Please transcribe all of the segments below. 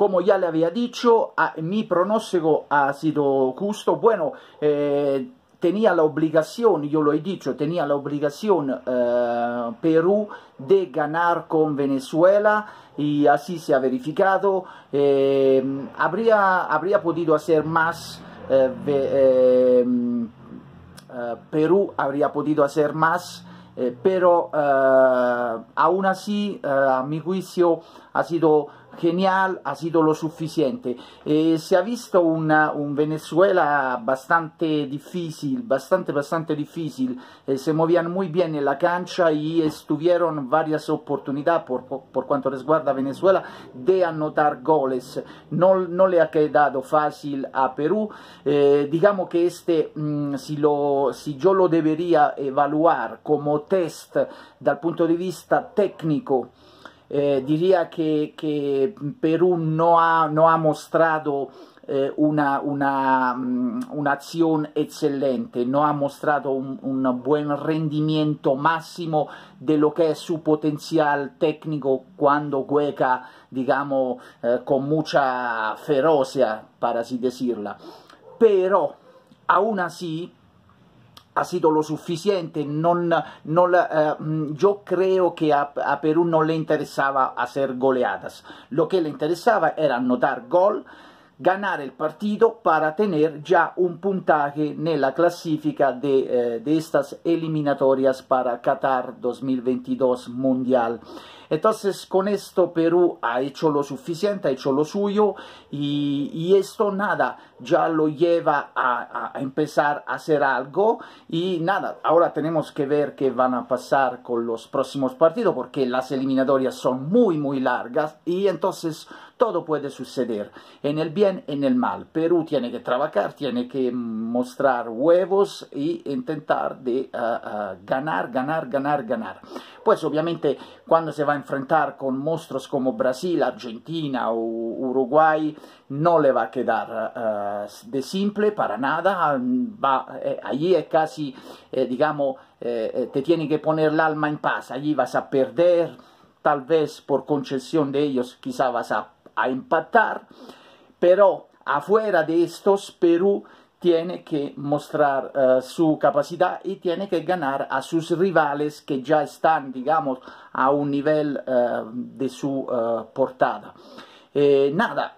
como ya le había dicho, mi pronóstico ha sido justo. Bueno, eh, tenía la obligación, yo lo he dicho, tenía la obligación eh, Perú de ganar con Venezuela y así se ha verificado. Eh, habría, habría podido hacer más. Perú habría podido hacer más pero aún así, a mi juicio, ha sido Genial ha sido lo sufficiente. E si è visto una, un Venezuela bastante difficile, bastante, bastante difficile. Eh, se movían muy bien la cancha y estuvieron varias oportunidades por, por cuanto resguarda Venezuela de anotar goles. No, no le ha quedado fácil a Perú. Eh, digamos que este, mm, si, lo, si yo lo debería evaluar como test dal punto di vista tecnico, eh, diría que, que, Perú no ha, no ha mostrado eh, una, una, mm, una, acción excelente, ha mostrato un, un, buen rendimiento máximo de lo que es su potenziale tecnico quando juega, digamos, eh, con mucha ferocia, per así decirla. Però, aún así, ha sido lo suficiente. No, no, eh, mm, yo creo que a, a Perú no le interesaba hacer goleadas. Lo que le interesaba era anotar gol, ganar el partido para tener ya un puntaje en la clasifica de eh, estas eliminatorias para Qatar 2022 Mundial. Entonces, con esto Perú ha hecho lo suficiente, ha hecho lo suyo y, esto nada, ya lo lleva a, a, empezar a hacer algo y nada, ahora tenemos que ver qué van a pasar con los próximos partidos porque las eliminatorias son muy, muy largas y entonces todo puede suceder. En el en el mal. Perú tiene que trabajar, tiene que mostrar huevos y intentar de ah, ah, ganar, ganar, ganar, ganar. Pues obviamente cuando se va a enfrentar con monstruos como Brasil, Argentina o Uruguay, no le va a quedar ah, de simple para nada. allí eh, es casi, eh, digamos, eh, te tiene que poner el alma en paz. Allí vas a perder, tal vez por concesión de ellos, quizá vas a, a empatar pero afuera de estos Perú tiene que mostrar eh, su capacidad y tiene que ganar a sus rivales que ya están, digamos, a un nivel eh, de su eh, portada. nada,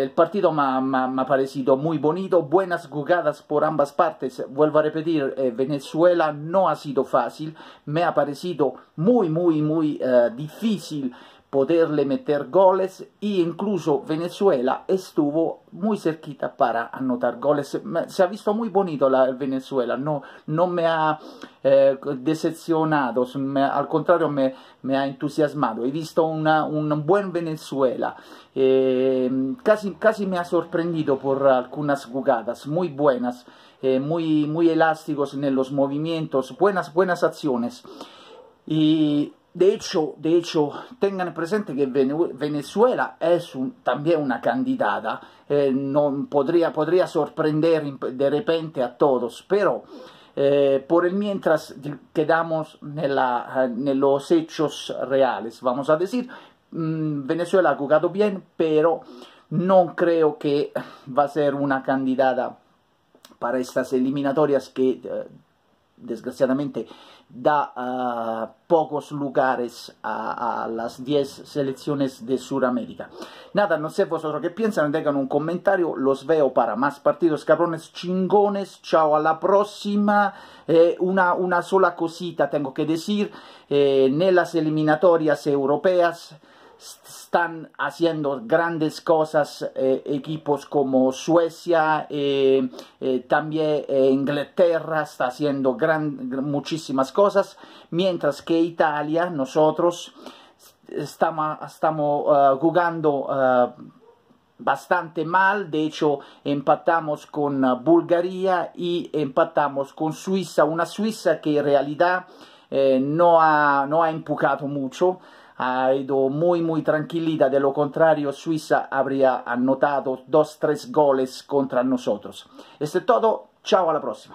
el partido me ha parecido muy bonito, buenas jugadas por ambas partes. Vuelvo a repetir, Venezuela no ha sido fácil, me ha parecido muy, muy, muy difícil poderle meter goles e incluso Venezuela estuvo muy cerquita para anotar goles. Se ha visto muy bonito la Venezuela, no, no me ha eh, decepcionado, al contrario me, ha entusiasmado. He visto un buen Venezuela, eh, casi, me ha sorprendido por algunas jugadas muy buenas, eh, muy, muy elásticos en los movimientos, buenas, buenas acciones. Y de hecho, de hecho, tengan presente que Venezuela es también una candidata, eh, no, podría, sorprender de repente a todos, pero eh, por el mientras quedamos en los hechos reales, vamos a decir, mm, Venezuela ha jugado bien, pero no creo que va a ser una candidata para estas eliminatorias que eh, desgraciadamente da ah, pocos lugares a, las 10 selecciones de Sudamérica. Nada, no sé vosotros qué piensan, dejan un comentario, los veo para más partidos, cabrones chingones, chao, a la próxima. Eh, una, una sola cosita tengo que decir, eh, en las eliminatorias europeas están haciendo grandes cosas eh, equipos como Suecia eh, eh, también Inglaterra está haciendo muchísimas cosas mientras que Italia nosotros estamos, jugando bastante mal de hecho empatamos con Bulgaria y empatamos con Suiza una Suiza que en realidad no ha empujado mucho ha ido muy muy tranquillita, de lo contrario Suiza habría anotado dos, tres goles contra nosotros. Esto es todo, chao, alla prossima.